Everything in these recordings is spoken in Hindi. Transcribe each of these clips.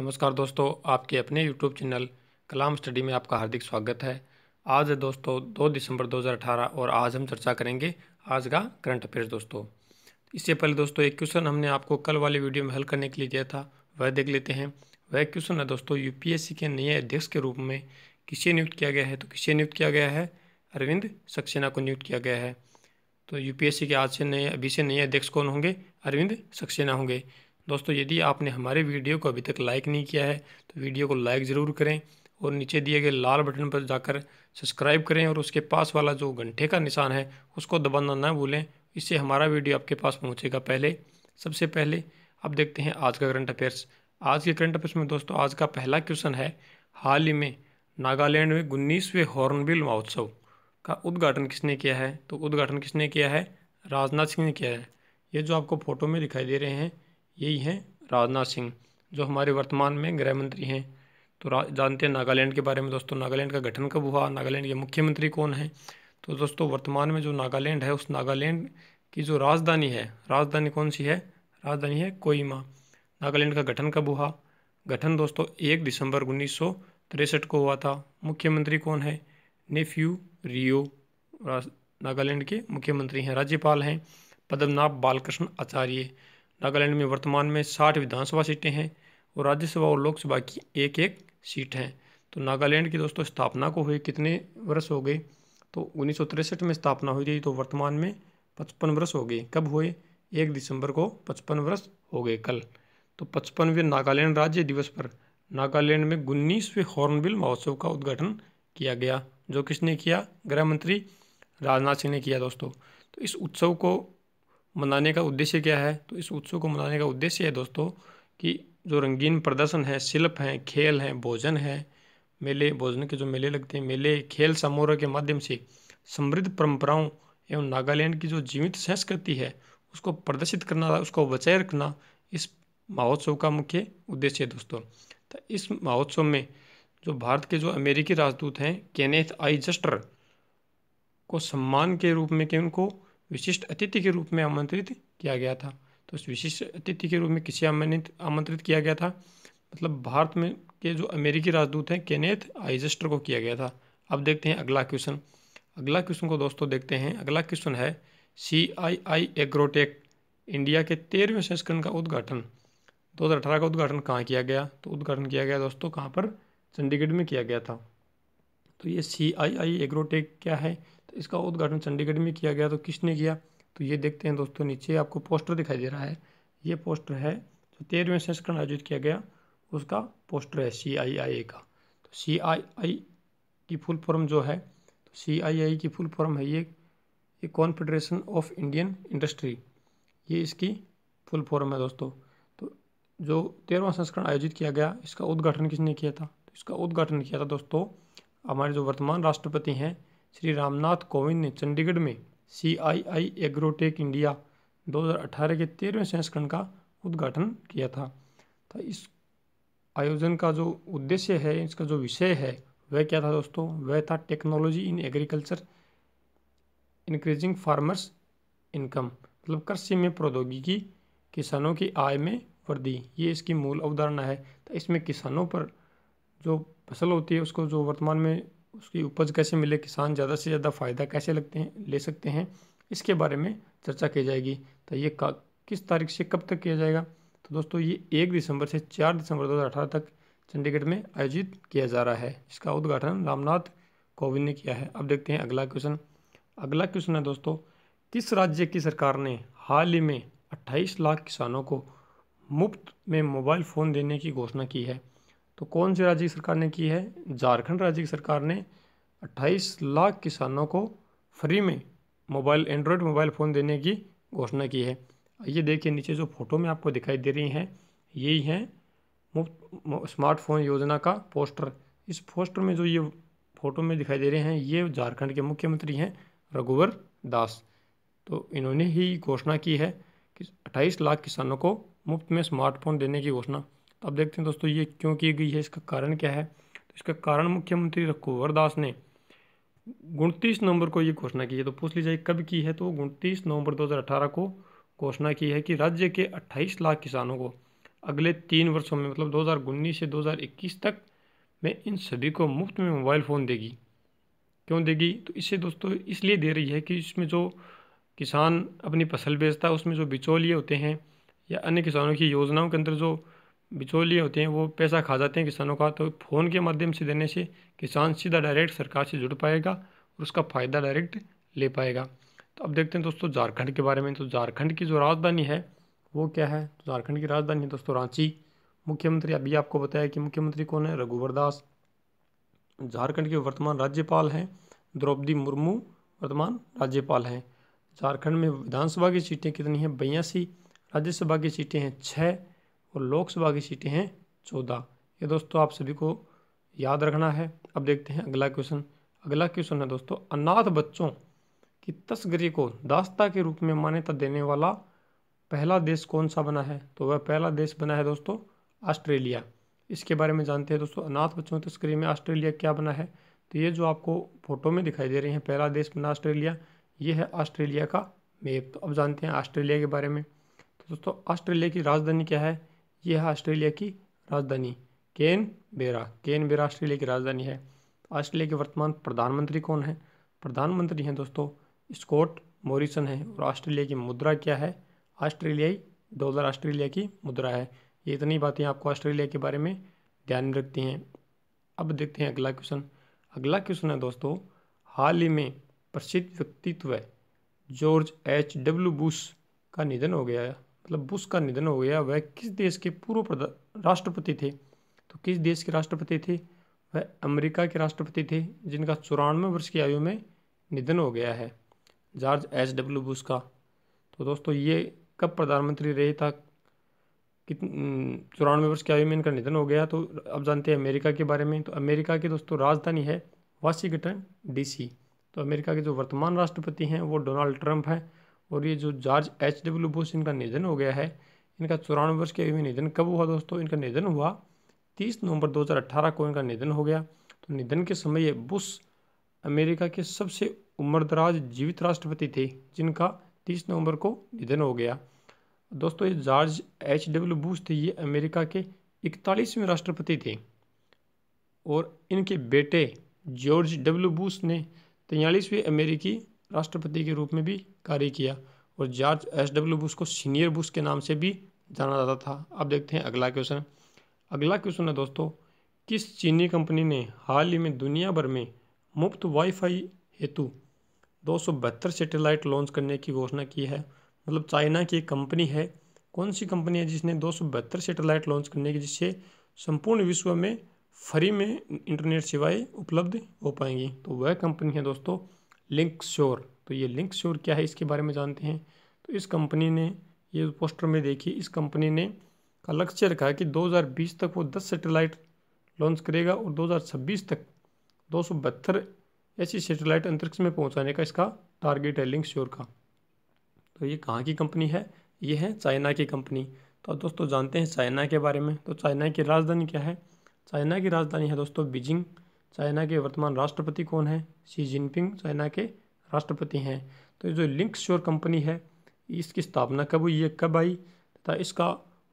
नमस्कार दोस्तों आपके अपने YouTube चैनल कलाम स्टडी में आपका हार्दिक स्वागत है आज है दोस्तों 2 दिसंबर 2018 और आज हम चर्चा करेंगे आज का करंट अफेयर्स दोस्तों इससे पहले दोस्तों एक क्वेश्चन हमने आपको कल वाले वीडियो में हल करने के लिए दिया था वह देख लेते हैं वह क्वेश्चन है दोस्तों यूपीएससी के नए अध्यक्ष के रूप में किसे नियुक्त किया गया है तो किसे नियुक्त किया गया है अरविंद सक्सेना को नियुक्त किया गया है तो यूपीएससी के आज से नए अभी से नए अध्यक्ष कौन होंगे अरविंद सक्सेना होंगे दोस्तों यदि आपने हमारे वीडियो को अभी तक लाइक नहीं किया है तो वीडियो को लाइक ज़रूर करें और नीचे दिए गए लाल बटन पर जाकर सब्सक्राइब करें और उसके पास वाला जो घंटे का निशान है उसको दबाना ना भूलें इससे हमारा वीडियो आपके पास पहुँचेगा पहले सबसे पहले आप देखते हैं आज का करंट अफेयर्स आज के करंट अफेयर्स में दोस्तों आज का पहला क्वेश्चन है हाल ही में नागालैंड में उन्नीसवें हॉर्नबिल महोत्सव का उद्घाटन किसने किया है तो उद्घाटन किसने किया है राजनाथ सिंह ने किया है ये जो आपको फोटो में दिखाई दे रहे हैं यही हैं राजनाथ सिंह जो हमारे वर्तमान में गृह मंत्री हैं तो जानते हैं नागालैंड के बारे में दोस्तों नागालैंड का गठन कब हुआ नागालैंड के मुख्यमंत्री कौन है तो दोस्तों वर्तमान में जो नागालैंड है उस नागालैंड की जो राजधानी है राजधानी कौन सी है राजधानी है कोईमा नागालैंड का गठन कब हुआ गठन दोस्तों एक दिसंबर उन्नीस को हुआ था मुख्यमंत्री कौन है नेफ्यू रियो नागालैंड के मुख्यमंत्री हैं राज्यपाल हैं पद्मनाभ बालकृष्ण आचार्य नागालैंड में वर्तमान में साठ विधानसभा सीटें हैं और राज्यसभा और लोकसभा की एक एक सीट हैं तो नागालैंड की दोस्तों स्थापना को हुए कितने वर्ष हो गए तो उन्नीस में स्थापना हुई थी तो वर्तमान में पचपन वर्ष हो गए कब हुए एक दिसंबर को पचपन वर्ष हो गए कल तो पचपनवें नागालैंड राज्य दिवस पर नागालैंड में उन्नीसवें हॉर्नबिल महोत्सव का उद्घाटन किया गया जो किसने किया गृह मंत्री राजनाथ सिंह ने किया दोस्तों तो इस उत्सव को मनाने का उद्देश्य क्या है तो इस उत्सव को मनाने का उद्देश्य है दोस्तों कि जो रंगीन प्रदर्शन है शिल्प हैं खेल हैं भोजन है मेले भोजन के जो मेले लगते हैं मेले खेल समारोह के माध्यम से समृद्ध परंपराओं एवं नागालैंड की जो जीवित संस्कृति है उसको प्रदर्शित करना उसको बचाए रखना इस महोत्सव का मुख्य उद्देश्य है दोस्तों तो इस महोत्सव में जो भारत के जो अमेरिकी राजदूत हैं केनेथ आई जस्टर को सम्मान के रूप में कि उनको विशिष्ट अतिथि के रूप में आमंत्रित किया गया था तो इस विशिष्ट अतिथि के रूप में किसे आमंत्रित आमंत्रित किया गया था मतलब भारत में के जो अमेरिकी राजदूत हैं केनेथ आइजेस्टर को किया गया था अब देखते हैं अगला क्वेश्चन अगला क्वेश्चन को दोस्तों देखते हैं अगला क्वेश्चन है सी आई आई एग्रोटेक इंडिया के तेरहवें संस्करण का उद्घाटन 2018 का उद्घाटन कहाँ किया गया तो उद्घाटन किया गया दोस्तों कहाँ पर चंडीगढ़ में किया गया था तो ये सी आई आई एग्रोटेक क्या है तो इसका उद्घाटन चंडीगढ़ में किया गया तो किसने किया तो ये देखते हैं दोस्तों नीचे आपको पोस्टर दिखाई दे रहा है ये पोस्टर है जो तेरहवें संस्करण आयोजित किया गया उसका पोस्टर है सी आई आई ए का तो सी आई आई की फुल फॉर्म जो है तो सी आई आई की फुल फॉर्म है ये ये कॉन्फेडरेशन ऑफ इंडियन इंडस्ट्री ये इसकी फुल फॉर्म है दोस्तों तो जो तेरहवा संस्करण आयोजित किया गया इसका उद्घाटन किसने किया था तो इसका उद्घाटन किया था दोस्तों हमारे जो वर्तमान राष्ट्रपति हैं श्री रामनाथ कोविंद ने चंडीगढ़ में सी आई आई एग्रोटेक इंडिया 2018 के तेरहवें संस्करण का उद्घाटन किया था तो इस आयोजन का जो उद्देश्य है इसका जो विषय है वह क्या था दोस्तों वह था technology in agriculture increasing farmers income मतलब कृषि में प्रौद्योगिकी किसानों की आय में वृद्धि ये इसकी मूल अवधारणा है तो इसमें किसानों पर जो फसल होती है उसको जो वर्तमान में उसकी उपज कैसे मिले किसान ज़्यादा से ज़्यादा फ़ायदा कैसे लगते हैं ले सकते हैं इसके बारे में चर्चा की जाएगी तो ये किस तारीख से कब तक किया जाएगा तो दोस्तों ये एक दिसंबर से चार दिसंबर दो तक चंडीगढ़ में आयोजित किया जा रहा है इसका उद्घाटन रामनाथ कोविंद ने किया है अब देखते हैं अगला क्वेश्चन अगला क्वेश्चन है दोस्तों किस राज्य की सरकार ने हाल ही में 28 लाख किसानों को मुफ्त में मोबाइल फ़ोन देने की घोषणा की है तो कौन से राज्य की सरकार ने की है झारखंड राज्य की सरकार ने 28 लाख किसानों को फ्री में मोबाइल एंड्रॉयड मोबाइल फ़ोन देने की घोषणा की है ये देखिए नीचे जो फ़ोटो में आपको दिखाई दे रही हैं यही हैं मुफ्त स्मार्टफोन योजना का पोस्टर इस पोस्टर में जो ये फ़ोटो में दिखाई दे रहे हैं ये झारखंड के मुख्यमंत्री हैं रघुवर दास तो इन्होंने ही घोषणा की है कि 28 लाख किसानों को मुफ्त में स्मार्टफोन देने की घोषणा तो आप देखते हैं दोस्तों ये क्यों की गई है इसका कारण क्या है तो इसका कारण मुख्यमंत्री रघुवर दास ने उनतीस नवंबर को ये घोषणा की है तो पूछ लीजिए कब की है तो उनतीस नवंबर 2018 को घोषणा की है कि राज्य के 28 लाख किसानों को अगले तीन वर्षों में मतलब 2019 से 2021 तक में इन सभी को मुफ्त में मोबाइल फ़ोन देगी क्यों देगी तो इसे दोस्तों इसलिए दे रही है कि इसमें जो किसान अपनी फसल बेचता है उसमें जो बिचौलिए होते हैं या अन्य किसानों की योजनाओं के अंदर जो बिचौलिए होते हैं वो पैसा खा जाते हैं किसानों का तो फ़ोन के माध्यम से देने से किसान सीधा डायरेक्ट सरकार से जुड़ पाएगा और उसका फ़ायदा डायरेक्ट ले पाएगा तो अब देखते हैं दोस्तों झारखंड के बारे में तो झारखंड की जो राजधानी है वो क्या है तो झारखंड की राजधानी है दोस्तों रांची मुख्यमंत्री अभी आपको बताया कि मुख्यमंत्री कौन है रघुवर दास झारखंड के वर्तमान राज्यपाल हैं द्रौपदी मुर्मू वर्तमान राज्यपाल हैं झारखंड में विधानसभा की सीटें कितनी हैं बयासी राज्यसभा की सीटें हैं छः और लोकसभा की सीटें हैं चौदह ये दोस्तों आप सभी को याद रखना है अब देखते हैं अगला क्वेश्चन अगला क्वेश्चन है दोस्तों अनाथ बच्चों की तस्करी को दास्ता के रूप में मान्यता देने वाला पहला देश कौन सा बना है तो वह पहला देश बना है दोस्तों ऑस्ट्रेलिया इसके बारे में जानते हैं दोस्तों अनाथ बच्चों की तस्करी में ऑस्ट्रेलिया क्या बना है तो ये जो आपको फोटो में दिखाई दे रही है पहला देश बना ऑस्ट्रेलिया ये है ऑस्ट्रेलिया का मेप तो अब जानते हैं ऑस्ट्रेलिया के बारे में तो दोस्तों ऑस्ट्रेलिया की राजधानी क्या है यह है ऑस्ट्रेलिया की राजधानी केन बेरा केन बेरा ऑस्ट्रेलिया की राजधानी है ऑस्ट्रेलिया के वर्तमान प्रधानमंत्री कौन है प्रधानमंत्री हैं दोस्तों स्कॉट मॉरिसन है और ऑस्ट्रेलिया की मुद्रा क्या है ऑस्ट्रेलियाई डॉलर ऑस्ट्रेलिया की मुद्रा है ये इतनी बातें आपको ऑस्ट्रेलिया के बारे में ध्यान में रखती हैं अब देखते हैं अगला क्वेश्चन अगला क्वेश्चन है दोस्तों हाल ही में प्रसिद्ध व्यक्तित्व जॉर्ज एच डब्ल्यू बुश का निधन हो गया है मतलब बुश का निधन हो गया वह किस देश के पूर्व राष्ट्रपति थे तो किस देश के राष्ट्रपति थे वह अमेरिका के राष्ट्रपति थे जिनका चौरानवे वर्ष की आयु में निधन हो गया है जॉर्ज एच डब्ल्यू बुश का तो दोस्तों ये कब प्रधानमंत्री रहे था चौरानवे वर्ष की आयु में इनका निधन हो गया तो अब जानते हैं अमेरिका के बारे में तो अमेरिका की दोस्तों राजधानी है वाशिंगटन डीसी तो अमेरिका के जो वर्तमान राष्ट्रपति हैं वो डोनाल्ड ट्रंप हैं और ये जो जॉर्ज एच डब्ल्यू बुश इनका निधन हो गया है इनका चौरानवे वर्ष के भी निधन कब हुआ दोस्तों इनका निधन हुआ तीस नवंबर 2018 को इनका निधन हो गया तो निधन के समय ये बुश अमेरिका के सबसे उम्रदराज जीवित राष्ट्रपति थे जिनका तीस नवंबर को निधन हो गया दोस्तों ये जॉर्ज एच डब्ल्यू बुश थे ये अमेरिका के इकतालीसवें राष्ट्रपति थे और इनके बेटे जॉर्ज डब्ल्यू बुश ने तैयलीसवें अमेरिकी राष्ट्रपति के रूप में भी कार्य किया और जॉर्ज एस डब्ल्यू बुश को सीनियर बुश के नाम से भी जाना जाता था अब देखते हैं अगला क्वेश्चन अगला क्वेश्चन है दोस्तों किस चीनी कंपनी ने हाल ही में दुनिया भर में मुफ्त वाईफाई हेतु दो सैटेलाइट लॉन्च करने की घोषणा की है मतलब चाइना की एक कंपनी है कौन सी कंपनी है जिसने दो सैटेलाइट लॉन्च करने की जिससे संपूर्ण विश्व में फ्री में इंटरनेट सेवाएं उपलब्ध हो पाएंगी तो वह कंपनी है दोस्तों लिंक श्योर तो ये लिंक श्योर क्या है इसके बारे में जानते हैं तो इस कंपनी ने ये पोस्टर में देखी इस कंपनी ने का लक्ष्य रखा कि 2020 तक वो 10 सेटेलाइट लॉन्च करेगा और 2026 तक दो सौ बहत्तर ऐसी सेटेलाइट अंतरिक्ष में पहुंचाने का इसका टारगेट है लिंक श्योर का तो ये कहाँ की कंपनी है ये है चाइना की कंपनी तो दोस्तों जानते हैं चाइना के बारे में तो चाइना की राजधानी क्या है चाइना की राजधानी है दोस्तों बीजिंग चाइना के वर्तमान राष्ट्रपति कौन है शी जिनपिंग चाइना के राष्ट्रपति हैं तो जो लिंक श्योर कंपनी है इसकी स्थापना कब हुई है कब आई तथा इसका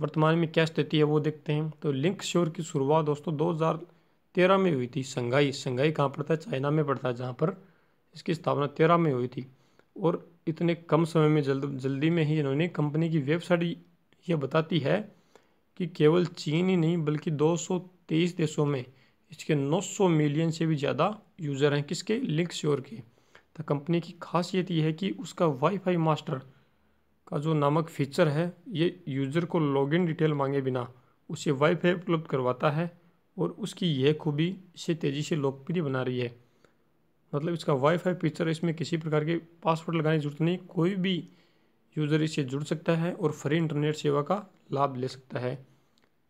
वर्तमान में क्या स्थिति है वो देखते हैं तो लिंक श्योर की शुरुआत दोस्तों 2013 में हुई थी संघाई संघाई कहाँ पड़ता है चाइना में पड़ता है जहाँ पर इसकी स्थापना तेरह में हुई थी और इतने कम समय में जल्द जल्दी में ही इन्होंने कंपनी की वेबसाइट यह बताती है कि केवल चीन ही नहीं बल्कि दो देशों में इसके 900 मिलियन से भी ज़्यादा यूज़र हैं किसके लिंक श्योर के तो कंपनी की खासियत ये है कि उसका वाईफाई मास्टर का जो नामक फीचर है ये यूज़र को लॉगिन डिटेल मांगे बिना उसे वाईफाई उपलब्ध करवाता है और उसकी यह खूबी इसे तेज़ी से लोकप्रिय बना रही है मतलब इसका वाईफाई फीचर इसमें किसी प्रकार के पासवर्ड लगाने की जरूरत नहीं कोई भी यूज़र इससे जुड़ सकता है और फ्री इंटरनेट सेवा का लाभ ले सकता है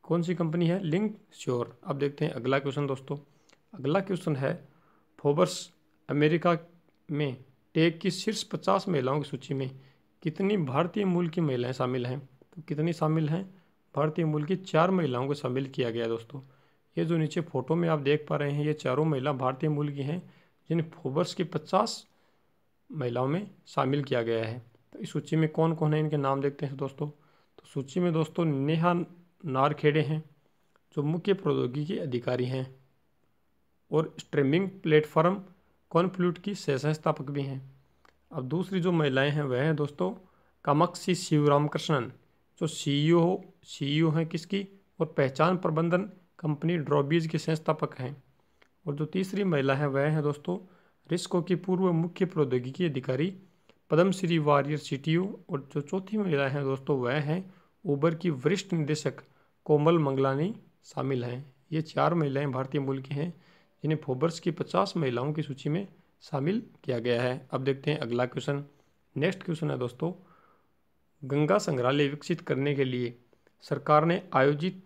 कौन सी कंपनी है लिंक श्योर अब देखते हैं अगला क्वेश्चन दोस्तों अगला क्वेश्चन है फोबर्स अमेरिका में टेक की शीर्ष पचास महिलाओं की सूची में कितनी भारतीय मूल की महिलाएं शामिल हैं तो कितनी शामिल हैं भारतीय मूल की चार महिलाओं को शामिल किया गया दोस्तों ये जो नीचे फोटो में आप देख पा रहे हैं ये चारों महिला भारतीय मूल की हैं जिन्हें फोबर्स की पचास महिलाओं में शामिल किया गया है तो इस सूची में कौन कौन है इनके नाम देखते हैं दोस्तों तो सूची में दोस्तों नेहा नारखेड़े हैं जो मुख्य प्रौद्योगिकी अधिकारी हैं और स्ट्रीमिंग प्लेटफॉर्म कॉन्फ्लूट की सह संस्थापक भी हैं अब दूसरी जो महिलाएं हैं वह हैं दोस्तों कामाक्षी शिव रामकृष्णन जो सी सी ई हैं किसकी और पहचान प्रबंधन कंपनी ड्रॉबीज के संस्थापक हैं और जो तीसरी महिला है वह है दोस्तों रिस्को की पूर्व मुख्य प्रौद्योगिकी अधिकारी पद्मश्री वारियर सी और जो चौथी महिला है दोस्तों वह हैं उबर की वरिष्ठ निदेशक कोमल मंगलानी शामिल हैं ये चार महिलाएं भारतीय मूल की हैं जिन्हें फोबर्स की पचास महिलाओं की सूची में शामिल किया गया है अब देखते हैं अगला क्वेश्चन नेक्स्ट क्वेश्चन है दोस्तों गंगा संग्रहालय विकसित करने के लिए सरकार ने आयोजित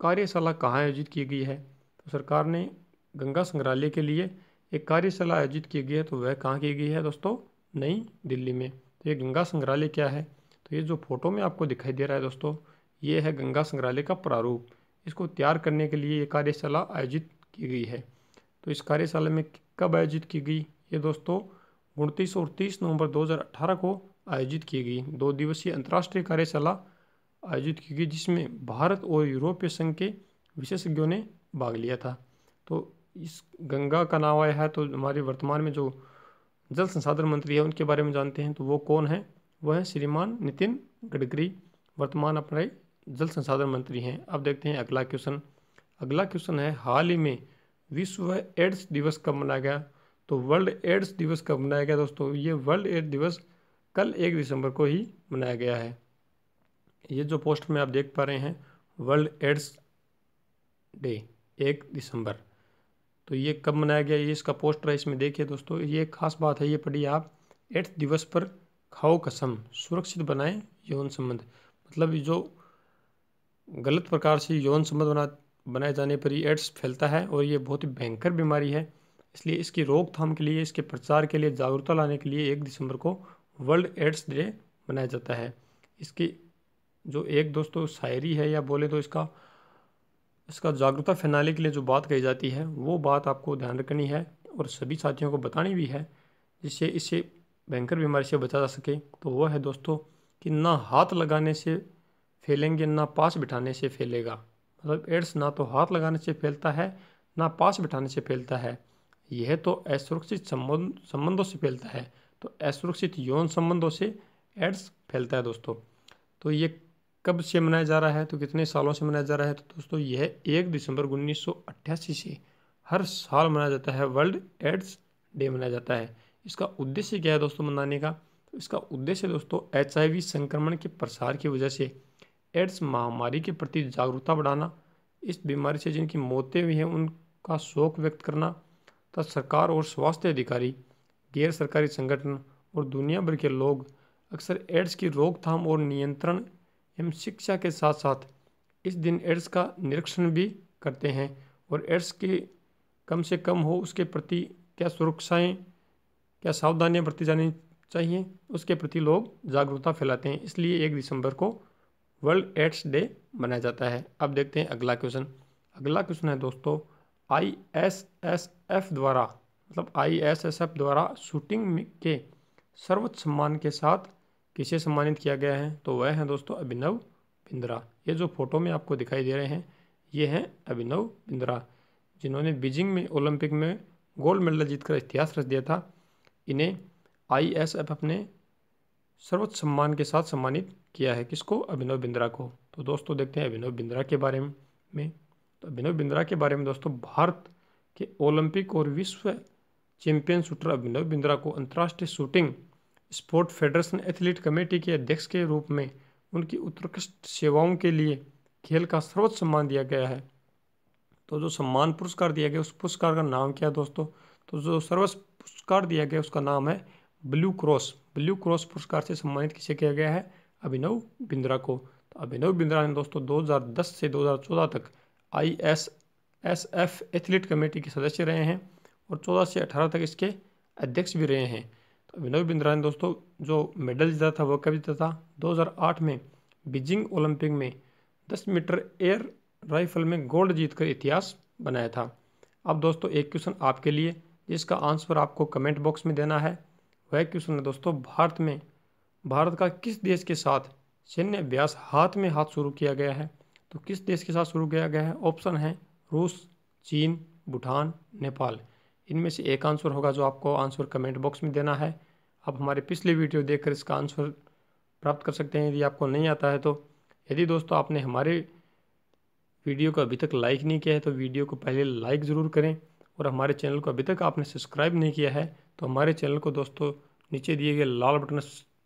कार्यशाला कहाँ आयोजित की गई है तो सरकार ने गंगा संग्रहालय के लिए एक कार्यशाला आयोजित की गई है तो वह कहाँ की गई है दोस्तों नई दिल्ली में तो ये गंगा संग्रहालय क्या है ये जो फ़ोटो में आपको दिखाई दे रहा है दोस्तों ये है गंगा संग्रहालय का प्रारूप इसको तैयार करने के लिए ये कार्यशाला आयोजित की गई है तो इस कार्यशाला में कब आयोजित की गई ये दोस्तों उनतीस और तीस नवंबर 2018 को आयोजित की गई दो दिवसीय अंतर्राष्ट्रीय कार्यशाला आयोजित की गई जिसमें भारत और यूरोपीय संघ के विशेषज्ञों ने भाग लिया था तो इस गंगा का नाम आया है तो हमारे वर्तमान में जो जल संसाधन मंत्री है उनके बारे में जानते हैं तो वो कौन है वह है श्रीमान नितिन गडकरी वर्तमान अपने जल संसाधन मंत्री हैं अब देखते हैं अगला क्वेश्चन अगला क्वेश्चन है हाल ही में विश्व एड्स दिवस कब मनाया गया तो वर्ल्ड एड्स दिवस कब मनाया गया दोस्तों ये वर्ल्ड एड्स दिवस कल एक दिसंबर को ही मनाया गया है ये जो पोस्ट में आप देख पा रहे हैं वर्ल्ड एड्स डे एक दिसंबर तो ये कब मनाया गया ये इसका पोस्टर है इसमें देखिए दोस्तों ये खास बात है ये पढ़िए आप एड्स दिवस पर खाओ कसम सुरक्षित बनाए यौन संबंध मतलब जो गलत प्रकार से यौन संबंध बना बनाए जाने पर ही एड्स फैलता है और ये बहुत ही भयंकर बीमारी है इसलिए इसकी रोकथाम के लिए इसके प्रचार के लिए जागरूकता लाने के लिए एक दिसंबर को वर्ल्ड एड्स डे मनाया जाता है इसकी जो एक दोस्तों तो शायरी है या बोले तो इसका इसका जागरूकता फैलाने के लिए जो बात कही जाती है वो बात आपको ध्यान रखनी है और सभी साथियों को बतानी भी है जिससे इससे भयंकर बीमारी से बचा जा सके तो वह है दोस्तों कि ना हाथ लगाने से फैलेंगे ना पास बिठाने से फैलेगा मतलब एड्स ना तो हाथ लगाने से फैलता है ना पास बिठाने से फैलता है यह तो असुरक्षित संबंध संबंधों से फैलता है तो असुरक्षित यौन संबंधों से एड्स फैलता है दोस्तों तो ये कब से मनाया जा रहा है तो कितने सालों से मनाया जा रहा है तो दोस्तों यह एक दिसंबर उन्नीस से हर साल मनाया जाता है वर्ल्ड एड्स डे मनाया जाता है इसका उद्देश्य क्या है दोस्तों मनाने का तो इसका उद्देश्य दोस्तों एच संक्रमण के प्रसार की वजह से एड्स महामारी के प्रति जागरूकता बढ़ाना इस बीमारी से जिनकी मौतें हुई हैं उनका शोक व्यक्त करना तथा सरकार और स्वास्थ्य अधिकारी गैर सरकारी संगठन और दुनिया भर के लोग अक्सर एड्स की रोकथाम और नियंत्रण एवं शिक्षा के साथ साथ इस दिन एड्स का निरीक्षण भी करते हैं और एड्स के कम से कम हो उसके प्रति क्या सुरक्षाएं क्या सावधानियां बरती जानी चाहिए उसके प्रति लोग जागरूकता फैलाते हैं इसलिए एक दिसंबर को वर्ल्ड एड्स डे मनाया जाता है अब देखते हैं अगला क्वेश्चन अगला क्वेश्चन है दोस्तों आई एस एस एफ द्वारा मतलब आई एस एस एफ द्वारा शूटिंग के सर्वोच्च सम्मान के साथ किसे सम्मानित किया गया है तो वह हैं दोस्तों अभिनव बिंद्रा ये जो फोटो में आपको दिखाई दे रहे हैं ये हैं अभिनव बिंद्रा जिन्होंने बीजिंग में ओलंपिक में गोल्ड मेडल जीतकर इतिहास रच दिया था इन्हें आई एस एफ अपने सर्वोच्च सम्मान के साथ सम्मानित किया है किसको अभिनव बिंद्रा को तो दोस्तों देखते हैं अभिनव बिंद्रा के बारे में तो अभिनव बिंद्रा के बारे में दोस्तों भारत के ओलंपिक और विश्व चैंपियन शूटर अभिनव बिंद्रा को अंतर्राष्ट्रीय shooting sport federation athlete committee के अध्यक्ष के रूप में उनकी उत्कृष्ट सेवाओं के लिए खेल का सर्वोच्च सम्मान दिया गया है तो जो सम्मान पुरस्कार दिया गया उस पुरस्कार का नाम क्या है दोस्तों तो जो सर्वस्व पुरस्कार दिया गया उसका नाम है ब्लू क्रॉस ब्लू क्रॉस पुरस्कार से सम्मानित किसे किया गया है अभिनव बिंद्रा को तो अभिनव बिंद्रा ने दोस्तों 2010 से 2014 तक I S S F athlete committee के सदस्य रहे हैं और 14 से 18 तक इसके अध्यक्ष भी रहे हैं तो अभिनव बिंद्रा ने दोस्तों जो मेडल जीता था वह कब जीता था दो में बीजिंग ओलंपिक में दस मीटर एयर राइफल में गोल्ड जीतकर इतिहास बनाया था अब दोस्तों एक क्वेश्चन आपके लिए जिसका आंसर आपको कमेंट बॉक्स में देना है वह क्वेश्चन है दोस्तों भारत में भारत का किस देश के साथ सैन्य अभ्यास हाथ में हाथ शुरू किया गया है तो किस देश के साथ शुरू किया गया है ऑप्शन है रूस चीन भूटान नेपाल इनमें से एक आंसर होगा जो आपको आंसर कमेंट बॉक्स में देना है आप हमारे पिछले वीडियो देखकर इसका आंसर प्राप्त कर सकते हैं यदि आपको नहीं आता है तो यदि दोस्तों आपने हमारे वीडियो को अभी तक लाइक नहीं किया है तो वीडियो को पहले लाइक ज़रूर करें और हमारे चैनल को अभी तक आपने सब्सक्राइब नहीं किया है तो हमारे चैनल को दोस्तों नीचे दिए गए लाल बटन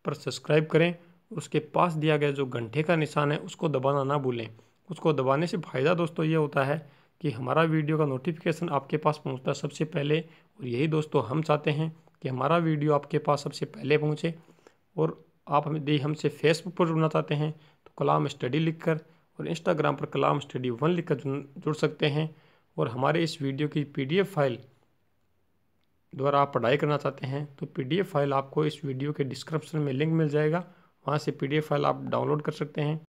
पर सब्सक्राइब करें उसके पास दिया गया जो घंटे का निशान है उसको दबाना ना भूलें उसको दबाने से फ़ायदा दोस्तों ये होता है कि हमारा वीडियो का नोटिफिकेशन आपके पास पहुँचता है सबसे पहले और यही दोस्तों हम चाहते हैं कि हमारा वीडियो आपके पास सबसे पहले पहुँचे और आप हमें यदि हमसे फेसबुक पर जुड़ना चाहते हैं तो कलाम स्टडी लिखकर और इंस्टाग्राम पर कलाम स्टडी वन लिखकर जुड़ सकते हैं और हमारे इस वीडियो की पीडीएफ फाइल द्वारा आप पढ़ाई करना चाहते हैं तो पीडीएफ फाइल आपको इस वीडियो के डिस्क्रिप्शन में लिंक मिल जाएगा वहाँ से पीडीएफ फाइल आप डाउनलोड कर सकते हैं